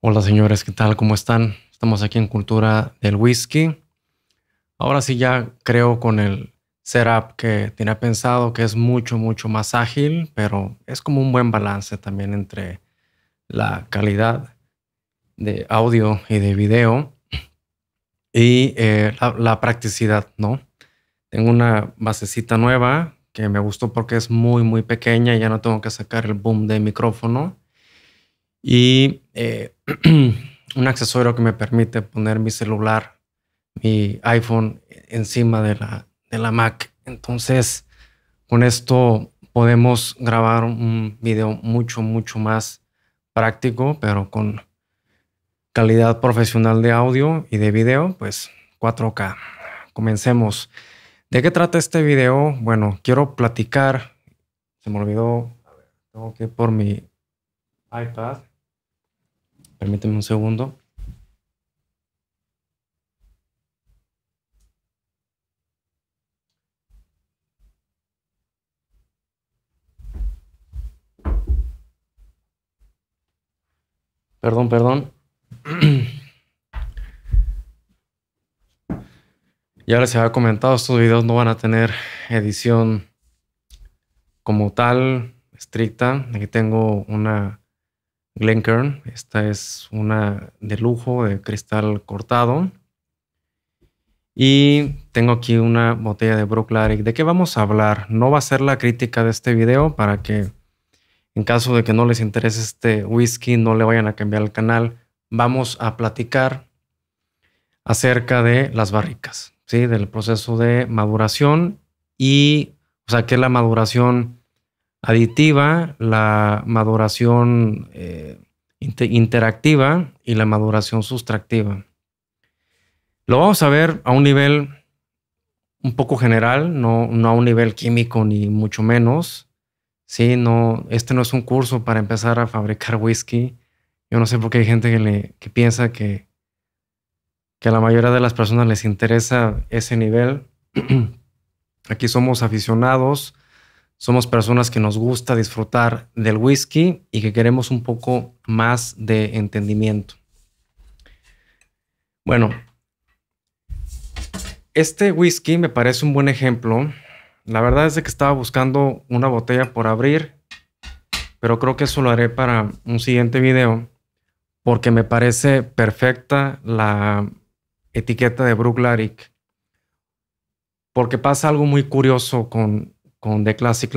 Hola señores, ¿qué tal? ¿Cómo están? Estamos aquí en Cultura del Whisky. Ahora sí ya creo con el setup que tenía pensado que es mucho, mucho más ágil, pero es como un buen balance también entre la calidad de audio y de video y eh, la, la practicidad, ¿no? Tengo una basecita nueva que me gustó porque es muy, muy pequeña y ya no tengo que sacar el boom de micrófono y eh, un accesorio que me permite poner mi celular, mi iPhone encima de la, de la Mac. Entonces, con esto podemos grabar un video mucho, mucho más práctico, pero con calidad profesional de audio y de video, pues 4K. Comencemos. ¿De qué trata este video? Bueno, quiero platicar. Se me olvidó. tengo que ir por mi iPad. Permíteme un segundo. Perdón, perdón. Ya les había comentado, estos videos no van a tener edición como tal, estricta. Aquí tengo una Glencairn. Esta es una de lujo, de cristal cortado. Y tengo aquí una botella de brooklyn ¿De qué vamos a hablar? No va a ser la crítica de este video para que en caso de que no les interese este whisky, no le vayan a cambiar el canal. Vamos a platicar acerca de las barricas, ¿sí? del proceso de maduración y, o sea, que la maduración aditiva, la maduración eh, interactiva y la maduración sustractiva. Lo vamos a ver a un nivel un poco general, no, no a un nivel químico ni mucho menos. Sí, no, este no es un curso para empezar a fabricar whisky. Yo no sé por qué hay gente que, le, piensa que, que a la mayoría de las personas les interesa ese nivel. Aquí somos aficionados somos personas que nos gusta disfrutar del whisky y que queremos un poco más de entendimiento. Bueno, este whisky me parece un buen ejemplo. La verdad es de que estaba buscando una botella por abrir, pero creo que eso lo haré para un siguiente video porque me parece perfecta la etiqueta de Brook Larick. Porque pasa algo muy curioso con con The Classic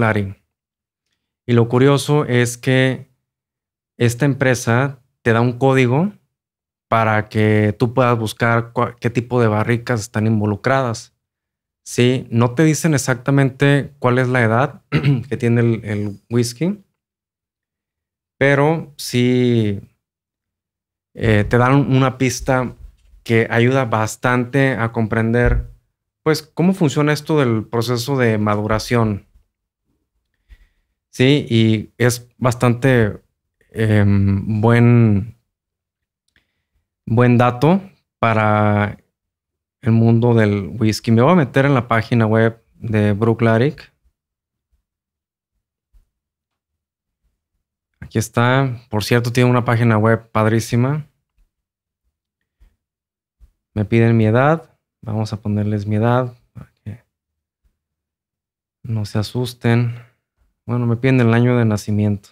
Y lo curioso es que esta empresa te da un código para que tú puedas buscar qué tipo de barricas están involucradas. Sí, no te dicen exactamente cuál es la edad que tiene el, whisky, pero sí eh, te dan una pista que ayuda bastante a comprender pues, cómo funciona esto del proceso de maduración. Sí, y es bastante em, buen, buen dato para el mundo del whisky. Me voy a meter en la página web de larick Aquí está. Por cierto, tiene una página web padrísima. Me piden mi edad. Vamos a ponerles mi edad para que no se asusten. Bueno, me piden el año de nacimiento.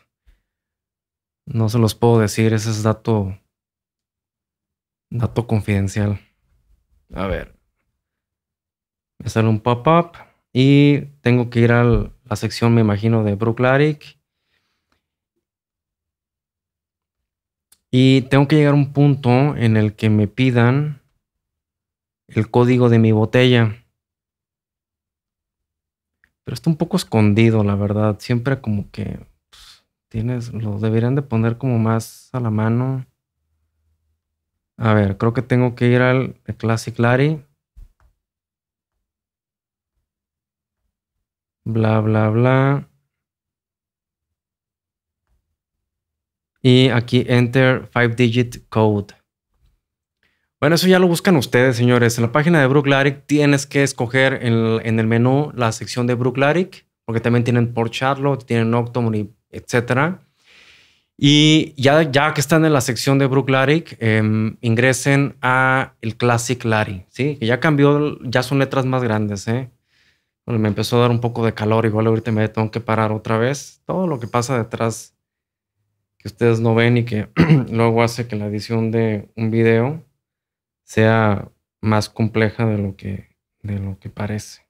No se los puedo decir, ese es dato dato confidencial. A ver. Me sale un pop-up y tengo que ir a la sección, me imagino, de Brooklaric. Y tengo que llegar a un punto en el que me pidan el código de mi botella. Pero está un poco escondido, la verdad. Siempre como que pues, tienes, lo deberían de poner como más a la mano. A ver, creo que tengo que ir al Classic Larry. Bla, bla, bla. Y aquí enter 5 digit code. Bueno, eso ya lo buscan ustedes, señores. En la página de Brooklaric tienes que escoger en, el, menú la sección de Brook Brooklaric, porque también tienen por Charlotte, tienen Octomon, etcétera. Y ya, ya que están en la sección de Brook eh, ingresen a el Classic Larry, ¿sí? Que ya cambió, ya son letras más grandes, ¿eh? me empezó a dar un poco de calor, igual ahorita me tengo que parar otra vez. Todo lo que pasa detrás que ustedes no ven y que luego hace que la edición de un video sea más compleja de lo que, de lo que parece.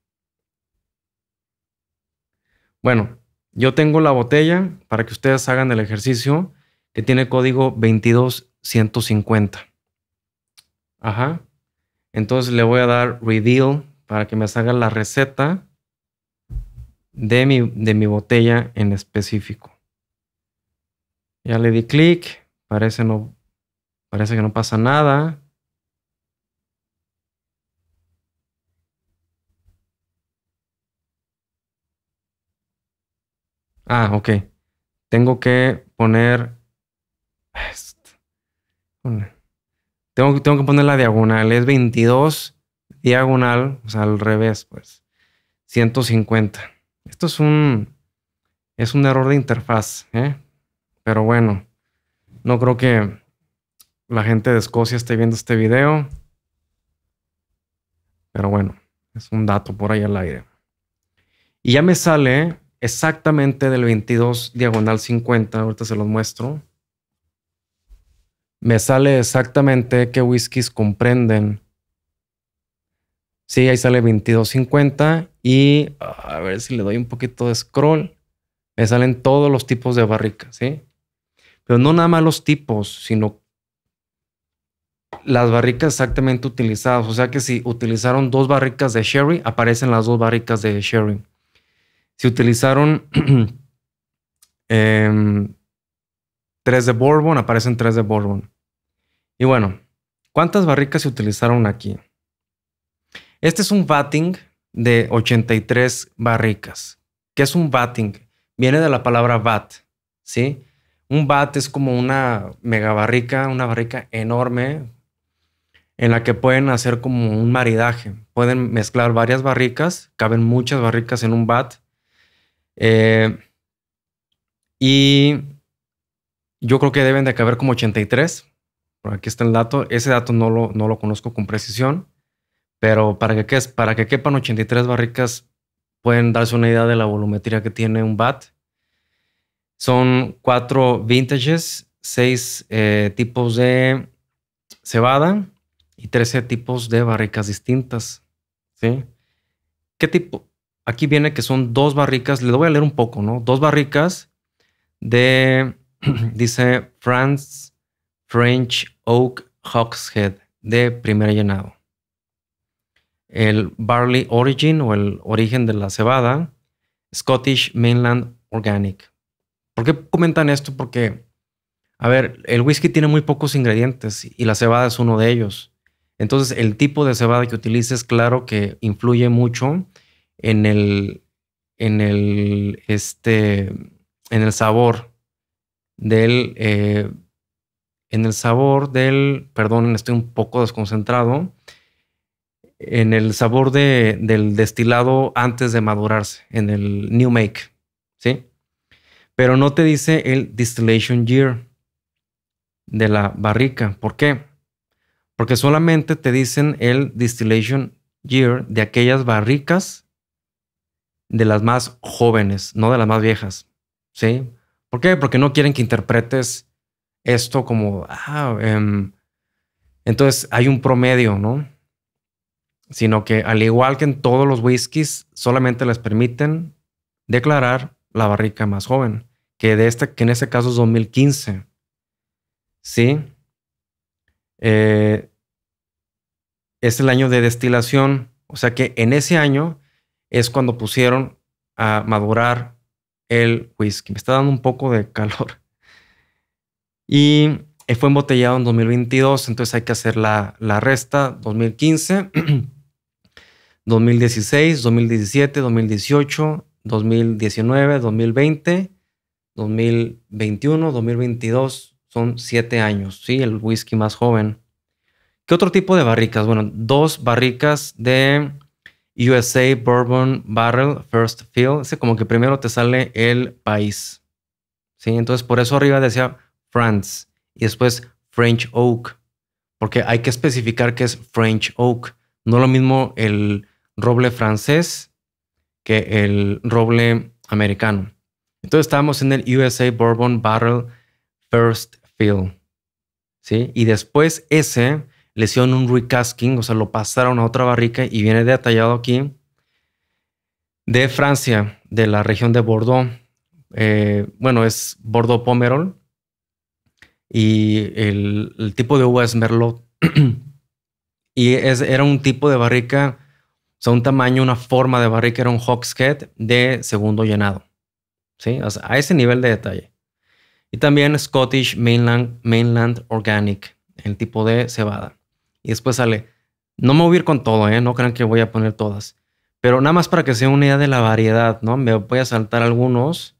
Bueno, yo tengo la botella para que ustedes hagan el ejercicio que tiene código 22150. Ajá. Entonces le voy a dar reveal para que me salga la receta de mi, de mi botella en específico. Ya le di clic, parece, no, parece que no pasa nada. Ah, ok. Tengo que poner. Este, tengo, tengo que poner la diagonal. Es 22 diagonal, o sea, al revés, pues. 150. Esto es un. Es un error de interfaz, ¿eh? Pero bueno, no creo que la gente de Escocia esté viendo este video. Pero bueno, es un dato por ahí al aire. Y ya me sale exactamente del 22 diagonal 50, ahorita se los muestro, me sale exactamente qué whiskies comprenden. Sí, ahí sale 2250 y a ver si le doy un poquito de scroll, me salen todos los tipos de barricas ¿sí? Pero no nada más los tipos, sino las barricas exactamente utilizadas. O sea que si utilizaron dos barricas de sherry, aparecen las dos barricas de sherry se utilizaron em, tres de Bourbon, aparecen tres de Bourbon. Y bueno, ¿cuántas barricas se utilizaron aquí? Este es un batting de 83 barricas. ¿Qué es un batting? Viene de la palabra bat, ¿sí? Un bat es como una mega barrica una barrica enorme en la que pueden hacer como un maridaje. Pueden mezclar varias barricas, caben muchas barricas en un bat eh, y yo creo que deben de caber como 83. Por aquí está el dato. Ese dato no lo, no lo conozco con precisión. Pero para que, para que quepan 83 barricas, pueden darse una idea de la volumetría que tiene un bat. Son cuatro vintages, seis eh, tipos de cebada y 13 tipos de barricas distintas. ¿Qué tipo? Aquí viene que son dos barricas, le voy a leer un poco, ¿no? Dos barricas de, dice, France French Oak Hogshead de primer llenado. El Barley Origin o el origen de la cebada, Scottish Mainland Organic. ¿Por qué comentan esto? Porque, a ver, el whisky tiene muy pocos ingredientes y la cebada es uno de ellos. Entonces, el tipo de cebada que utilices, claro que influye mucho en el, en el, este, en el sabor del, eh, en el sabor del, perdón, estoy un poco desconcentrado, en el sabor del destilado antes de madurarse, en el new make, ¿sí? Pero no te dice el distillation year de la barrica. ¿Por qué? Porque solamente te dicen el distillation year de aquellas barricas de las más jóvenes, no de las más viejas. ¿Sí? ¿Por qué? Porque no quieren que interpretes esto como, ah, em, entonces hay un promedio, ¿no? Sino que al igual que en todos los whiskies, solamente les permiten declarar la barrica más joven, que, de este, que en este caso es 2015. ¿Sí? Eh, es el año de destilación, o sea que en ese año es cuando pusieron a madurar el whisky. Me está dando un poco de calor. Y fue embotellado en 2022, entonces hay que hacer la, resta 2015, 2016, 2017, 2018, 2019, 2020, 2021, 2022. Son siete años, ¿sí? El whisky más joven. ¿Qué otro tipo de barricas? Bueno, dos barricas de USA Bourbon Barrel First Fill. Es como que primero te sale el país. ¿Sí? Entonces, por eso arriba decía France y después French Oak. Porque hay que especificar que es French Oak. No lo mismo el roble francés que el roble americano. Entonces estábamos en el USA Bourbon Barrel First Fill. ¿Sí? Y después ese le hicieron un recasking, o sea, lo pasaron a otra barrica y viene detallado aquí de Francia, de la región de Bordeaux. Eh, bueno, es Bordeaux Pomerol y el, tipo de uva es Merlot. y es, era un tipo de barrica, o sea, un tamaño, una forma de barrica, era un Hogshead de segundo llenado. ¿Sí? a ese nivel de detalle. Y también Scottish Mainland Organic, el tipo de cebada. Y después sale, no me voy a ir con todo, ¿eh? No crean que voy a poner todas. Pero nada más para que sea una idea de la variedad, ¿no? Me voy a saltar algunos.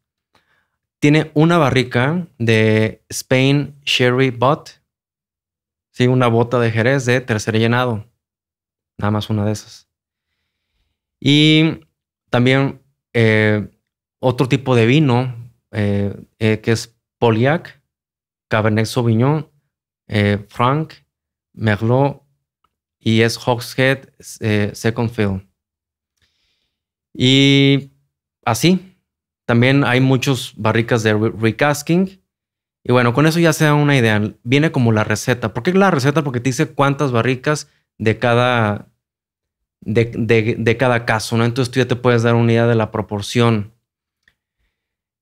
Tiene una barrica de Spain Sherry Bot. Sí, una bota de Jerez de tercer llenado. Nada más una de esas. Y también eh, otro tipo de vino eh, eh, que es Poliac, Cabernet Sauvignon, Frank Merlot y es Hogshead eh, Second Fill. Y así, también hay muchas barricas de recasking. Y bueno, con eso ya se da una idea. Viene como la receta. ¿Por qué la receta? Porque te dice cuántas barricas de cada, de, cada caso, ¿no? Entonces tú ya te puedes dar una idea de la proporción.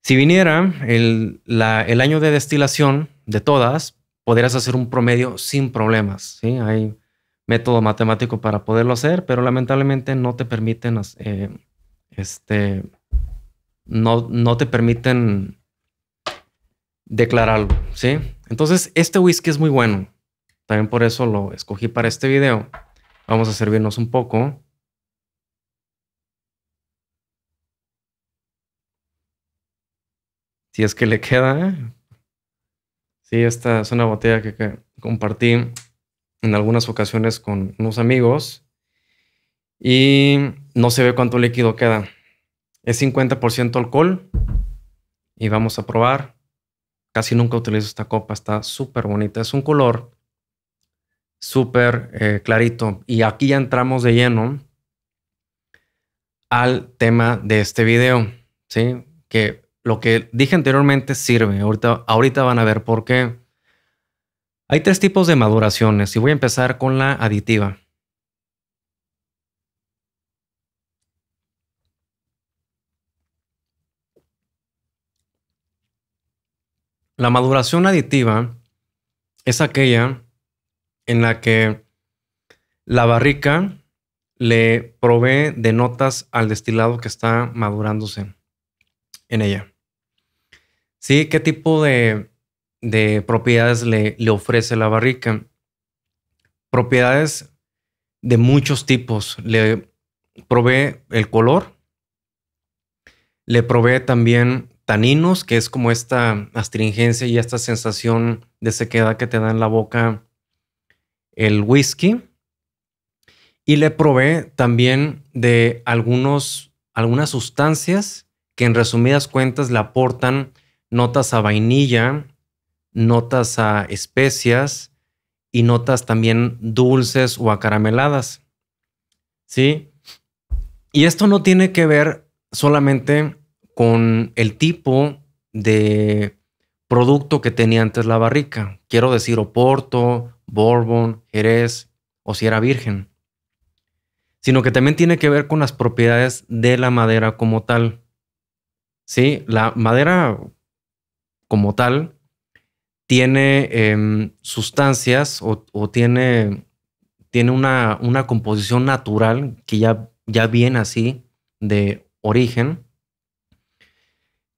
Si viniera el, el año de destilación de todas, podrías hacer un promedio sin problemas. ¿sí? Hay método matemático para poderlo hacer, pero lamentablemente no te permiten, eh, este, no, no te permiten declararlo, ¿sí? Entonces, este whisky es muy bueno. También por eso lo escogí para este video. Vamos a servirnos un poco. Si es que le queda, ¿eh? Sí, esta es una botella que, compartí en algunas ocasiones con unos amigos y no se ve cuánto líquido queda. Es 50% alcohol y vamos a probar. Casi nunca utilizo esta copa, está súper bonita. Es un color súper eh, clarito. Y aquí ya entramos de lleno al tema de este video, ¿sí? Que lo que dije anteriormente sirve. Ahorita, van a ver por qué. Hay tres tipos de maduraciones y voy a empezar con la aditiva. La maduración aditiva es aquella en la que la barrica le provee de notas al destilado que está madurándose en ella. ¿Sí? ¿Qué tipo de, de propiedades le, le, ofrece la barrica? Propiedades de muchos tipos. Le provee el color, le provee también taninos, que es como esta astringencia y esta sensación de sequedad que te da en la boca el whisky. Y le provee también de algunos, algunas sustancias que en resumidas cuentas le aportan notas a vainilla, notas a especias y notas también dulces o acarameladas. ¿Sí? Y esto no tiene que ver solamente con el tipo de producto que tenía antes la barrica. Quiero decir Oporto, Bourbon, Jerez o si era virgen. Sino que también tiene que ver con las propiedades de la madera como tal. Sí, la madera como tal tiene em, sustancias o, tiene, tiene una, composición natural que ya, ya viene así de origen,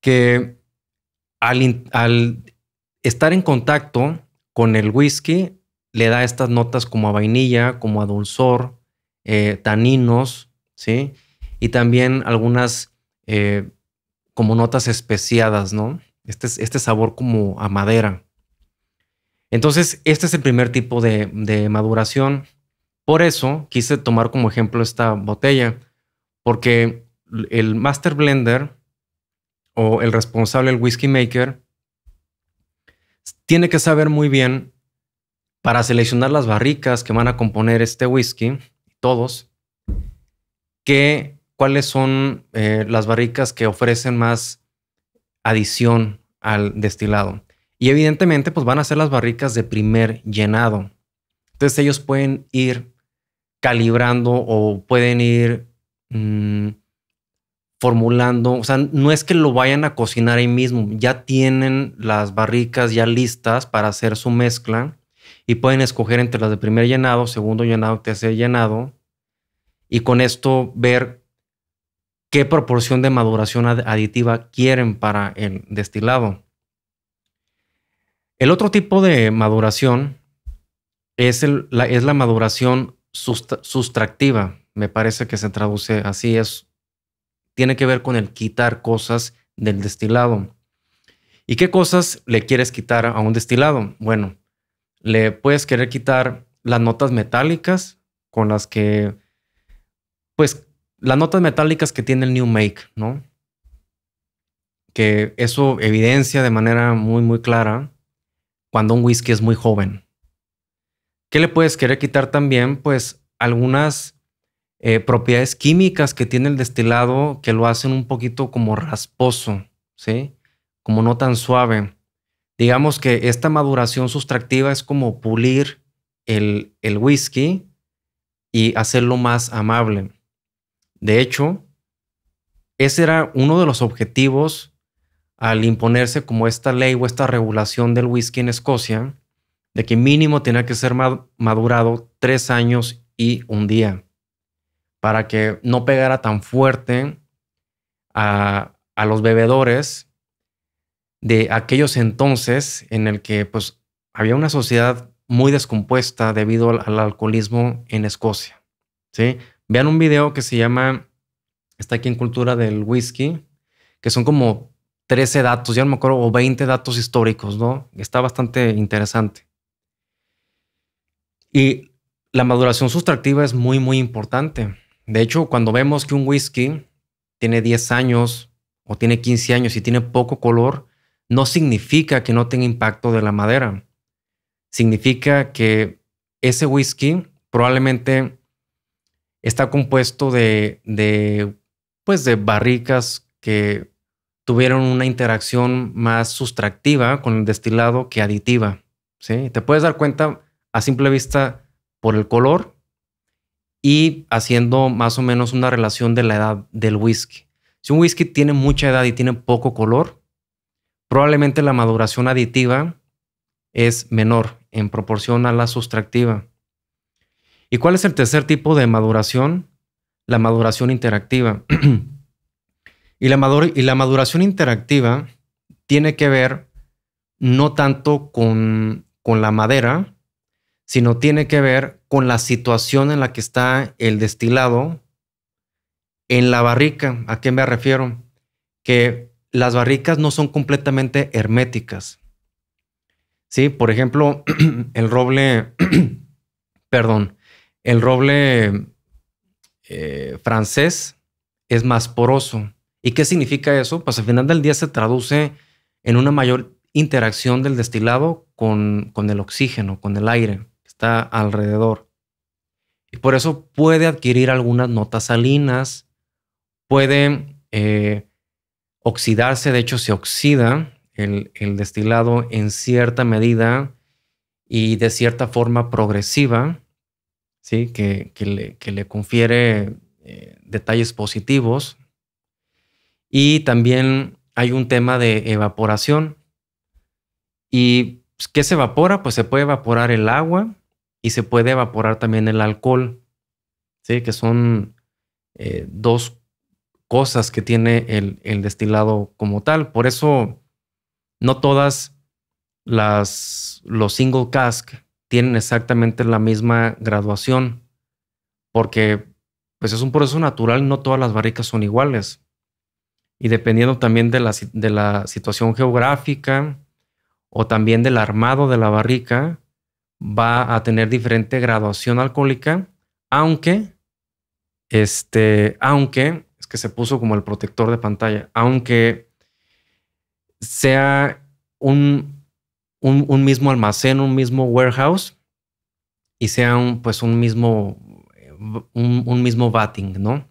que al, estar en contacto con el whisky le da estas notas como a vainilla, como a dulzor, eh, taninos, ¿sí? Y también algunas eh, como notas especiadas, ¿no? Este, este, sabor como a madera. Entonces, este es el primer tipo de, maduración. Por eso quise tomar como ejemplo esta botella, porque el master blender o el responsable, el whisky maker, tiene que saber muy bien para seleccionar las barricas que van a componer este whisky, todos, que, cuáles son eh, las barricas que ofrecen más adición al destilado. Y evidentemente, pues van a ser las barricas de primer llenado. Entonces ellos pueden ir calibrando o pueden ir mm, formulando. O sea, no es que lo vayan a cocinar ahí mismo. Ya tienen las barricas ya listas para hacer su mezcla y pueden escoger entre las de primer llenado, segundo llenado, tercer llenado. Y con esto ver qué proporción de maduración aditiva quieren para el destilado. El otro tipo de maduración es, la, maduración sustractiva, me parece que se traduce así, es, tiene que ver con el quitar cosas del destilado. ¿Y qué cosas le quieres quitar a un destilado? Bueno, le puedes querer quitar las notas metálicas con las que, pues, las notas metálicas que tiene el New Make, ¿no? Que eso evidencia de manera muy, muy clara cuando un whisky es muy joven. ¿Qué le puedes querer quitar también? Pues algunas eh, propiedades químicas que tiene el destilado que lo hacen un poquito como rasposo, ¿sí? Como no tan suave. Digamos que esta maduración sustractiva es como pulir el, el whisky y hacerlo más amable. De hecho, ese era uno de los objetivos al imponerse como esta ley o esta regulación del whisky en Escocia, de que mínimo tenía que ser madurado tres años y un día, para que no pegara tan fuerte a, los bebedores de aquellos entonces en el que pues, había una sociedad muy descompuesta debido al, al alcoholismo en Escocia. ¿sí? Vean un video que se llama, está aquí en Cultura del Whisky, que son como 13 datos, ya no me acuerdo, o 20 datos históricos, ¿no? Está bastante interesante. Y la maduración sustractiva es muy, muy importante. De hecho, cuando vemos que un whisky tiene 10 años o tiene 15 años y tiene poco color, no significa que no tenga impacto de la madera. Significa que ese whisky probablemente está compuesto de, pues de barricas que tuvieron una interacción más sustractiva con el destilado que aditiva. ¿sí? Te puedes dar cuenta a simple vista por el color y haciendo más o menos una relación de la edad del whisky. Si un whisky tiene mucha edad y tiene poco color, probablemente la maduración aditiva es menor en proporción a la sustractiva. ¿Y cuál es el tercer tipo de maduración? La maduración interactiva. y, la y la maduración interactiva tiene que ver no tanto con, la madera, sino tiene que ver con la situación en la que está el destilado en la barrica. ¿A qué me refiero? Que las barricas no son completamente herméticas. Sí, por ejemplo, el roble, perdón, el roble eh, francés es más poroso. ¿Y qué significa eso? Pues al final del día se traduce en una mayor interacción del destilado con, el oxígeno, con el aire que está alrededor. Y por eso puede adquirir algunas notas salinas, puede eh, oxidarse, de hecho se oxida el destilado en cierta medida y de cierta forma progresiva ¿sí? que, que, le, confiere eh, detalles positivos. Y también hay un tema de evaporación. ¿Y pues, qué se evapora? Pues se puede evaporar el agua y se puede evaporar también el alcohol, ¿sí? que son eh, dos cosas que tiene el, el, destilado como tal. Por eso no todas las, los single cask tienen exactamente la misma graduación, porque pues es un proceso natural, no todas las barricas son iguales. Y dependiendo también de la, de la situación geográfica o también del armado de la barrica, va a tener diferente graduación alcohólica, aunque, este, aunque, es que se puso como el protector de pantalla, aunque sea un, un, mismo almacén, un mismo warehouse y sea un, pues un mismo, un, mismo batting, ¿no?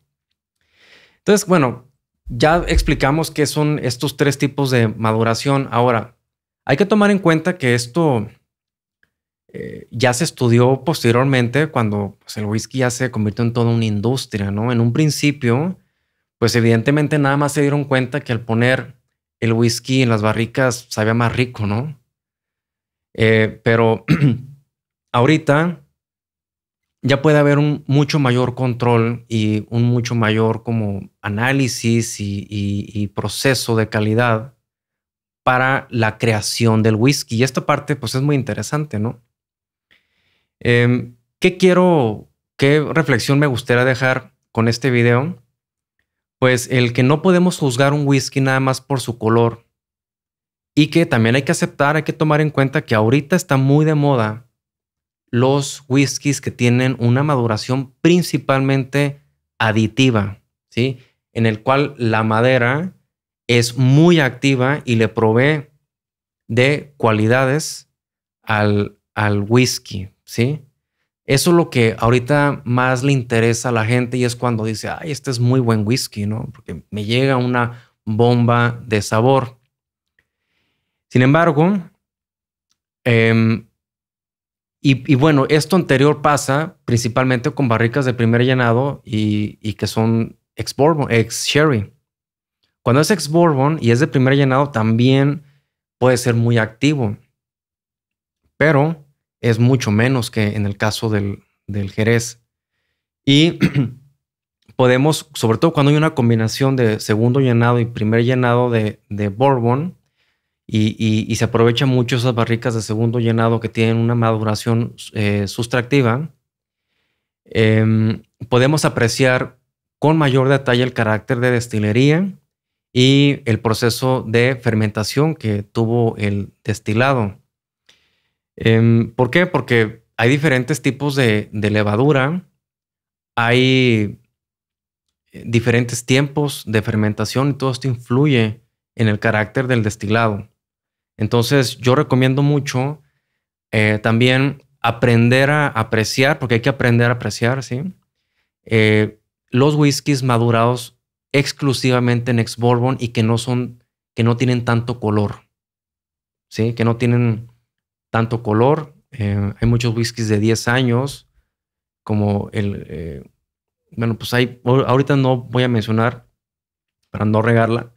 Entonces, bueno, ya explicamos qué son estos tres tipos de maduración. Ahora, hay que tomar en cuenta que esto eh, ya se estudió posteriormente cuando pues, el whisky ya se convirtió en toda una industria, ¿no? En un principio, pues evidentemente nada más se dieron cuenta que al poner el whisky en las barricas sabía más rico, ¿no? Eh, pero ahorita ya puede haber un mucho mayor control y un mucho mayor como análisis y, proceso de calidad para la creación del whisky. Y esta parte pues es muy interesante, ¿no? Em, ¿Qué quiero, qué reflexión me gustaría dejar con este video? Pues el que no podemos juzgar un whisky nada más por su color y que también hay que aceptar, hay que tomar en cuenta que ahorita está muy de moda los whiskies que tienen una maduración principalmente aditiva, ¿sí? En el cual la madera es muy activa y le provee de cualidades al, al whisky, ¿sí? Eso es lo que ahorita más le interesa a la gente y es cuando dice, ay, este es muy buen whisky, ¿no? Porque me llega una bomba de sabor. Sin embargo, em, y, bueno, esto anterior pasa principalmente con barricas de primer llenado y, que son ex bourbon, ex sherry. Cuando es ex bourbon y es de primer llenado, también puede ser muy activo, pero es mucho menos que en el caso del, jerez. Y podemos, sobre todo cuando hay una combinación de segundo llenado y primer llenado de, de bourbon, y, se aprovechan mucho esas barricas de segundo llenado que tienen una maduración eh, sustractiva, em, podemos apreciar con mayor detalle el carácter de destilería y el proceso de fermentación que tuvo el destilado. Em, ¿Por qué? Porque hay diferentes tipos de levadura, hay eh, diferentes tiempos de fermentación y todo esto influye en el carácter del destilado. Entonces yo recomiendo mucho eh, también aprender a apreciar, porque hay que aprender a apreciar, ¿sí? Eh, los whiskies madurados exclusivamente en ex bourbon y que no son, que no tienen tanto color, ¿sí? Que no tienen tanto color. Eh, hay muchos whiskies de 10 años, como el, bueno, pues hay, ahorita no voy a mencionar para no regarla,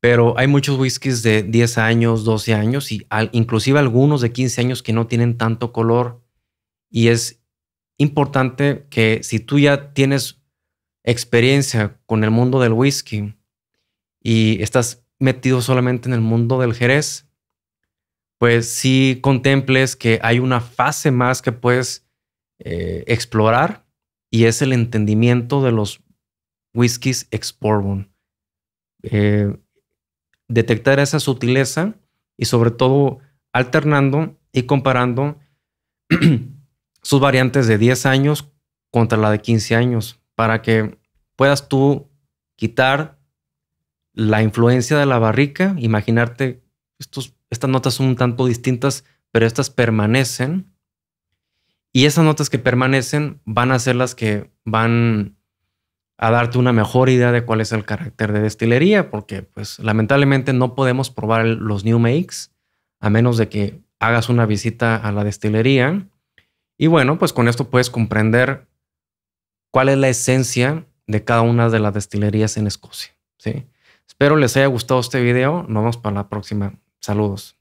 pero hay muchos whiskies de 10 años, 12 años y inclusive algunos de 15 años que no tienen tanto color. Y es importante que si tú ya tienes experiencia con el mundo del whisky y estás metido solamente en el mundo del jerez, pues sí contemples que hay una fase más que puedes eh, explorar y es el entendimiento de los whiskies ex eh, detectar esa sutileza y sobre todo alternando y comparando sus variantes de 10 años contra la de 15 años para que puedas tú quitar la influencia de la barrica, imaginarte, estos, estas notas son un tanto distintas, pero estas permanecen. Y esas notas que permanecen van a ser las que van a darte una mejor idea de cuál es el carácter de destilería, porque pues lamentablemente no podemos probar los new makes a menos de que hagas una visita a la destilería. Y bueno, pues con esto puedes comprender cuál es la esencia de cada una de las destilerías en Escocia. ¿sí? Espero les haya gustado este video. Nos vemos para la próxima. Saludos.